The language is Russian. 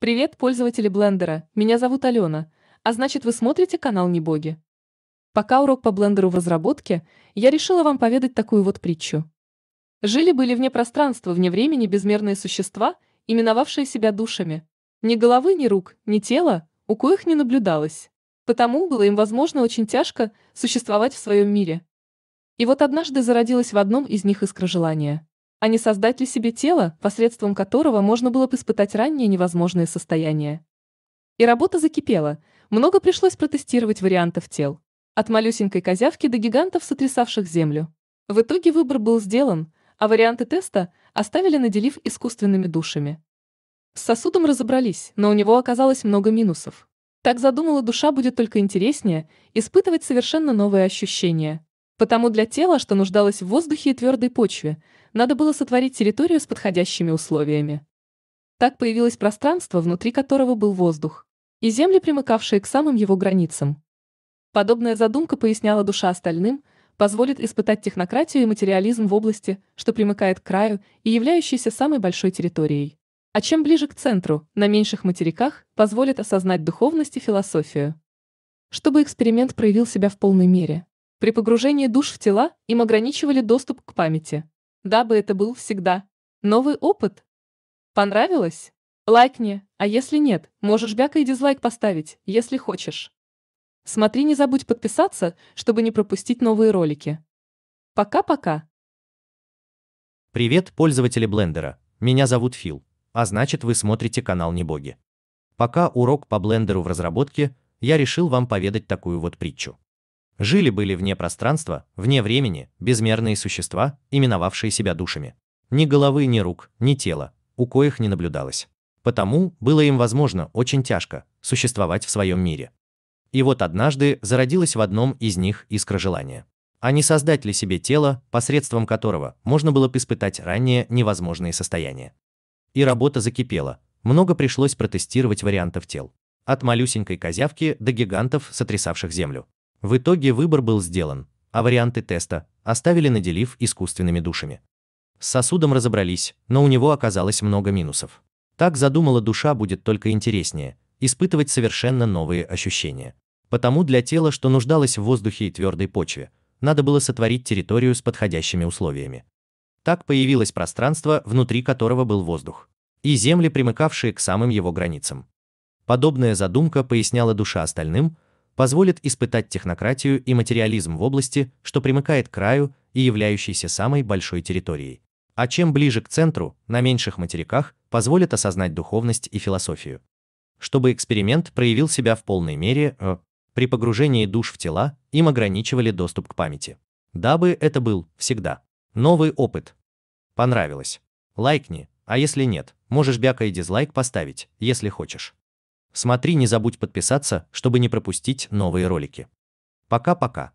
Привет, пользователи блендера, меня зовут Алена, а значит вы смотрите канал Небоги. Пока урок по блендеру в разработке, я решила вам поведать такую вот притчу. Жили-были вне пространства, вне времени безмерные существа, именовавшие себя душами. Ни головы, ни рук, ни тела, у коих не наблюдалось. Потому было им, возможно, очень тяжко существовать в своем мире. И вот однажды зародилась в одном из них искра желания – а не создать ли себе тело, посредством которого можно было бы испытать ранее невозможные состояния. И работа закипела, много пришлось протестировать вариантов тел. От малюсенькой козявки до гигантов, сотрясавших землю. В итоге выбор был сделан, а варианты теста оставили, наделив искусственными душами. С сосудом разобрались, но у него оказалось много минусов. Так задумала душа будет только интереснее, испытывать совершенно новые ощущения. Потому для тела, что нуждалось в воздухе и твердой почве, надо было сотворить территорию с подходящими условиями. Так появилось пространство, внутри которого был воздух, и земли, примыкавшие к самым его границам. Подобная задумка, поясняла душа остальным, позволит испытать технократию и материализм в области, что примыкает к краю и являющейся самой большой территорией. А чем ближе к центру, на меньших материках, позволит осознать духовность и философию. Чтобы эксперимент проявил себя в полной мере, при погружении душ в тела им ограничивали доступ к памяти. Дабы это был всегда. Новый опыт? Понравилось? Лайкни, а если нет, можешь бяка и дизлайк поставить, если хочешь. Смотри, не забудь подписаться, чтобы не пропустить новые ролики. Пока-пока. Привет, пользователи блендера. Меня зовут Фил, а значит вы смотрите канал Небоги. Пока урок по блендеру в разработке, я решил вам поведать такую вот притчу. Жили-были вне пространства, вне времени, безмерные существа, именовавшие себя душами. Ни головы, ни рук, ни тела, у коих не наблюдалось. Потому было им, возможно, очень тяжко существовать в своем мире. И вот однажды зародилась в одном из них искра желания. А не создать ли себе тело, посредством которого можно было бы испытать ранее невозможные состояния? И работа закипела, много пришлось протестировать вариантов тел. От малюсенькой козявки до гигантов, сотрясавших землю. В итоге выбор был сделан, а варианты теста оставили наделив искусственными душами. С сосудом разобрались, но у него оказалось много минусов. Так задумала душа будет только интереснее, испытывать совершенно новые ощущения. Потому для тела, что нуждалось в воздухе и твердой почве, надо было сотворить территорию с подходящими условиями. Так появилось пространство, внутри которого был воздух, и земли, примыкавшие к самым его границам. Подобная задумка поясняла душа остальным, позволит испытать технократию и материализм в области, что примыкает к краю и являющейся самой большой территорией. А чем ближе к центру, на меньших материках, позволит осознать духовность и философию. Чтобы эксперимент проявил себя в полной мере, э, при погружении душ в тела им ограничивали доступ к памяти. Дабы это был всегда новый опыт. Понравилось? Лайкни, а если нет, можешь бяка и дизлайк поставить, если хочешь. Смотри, не забудь подписаться, чтобы не пропустить новые ролики. Пока-пока.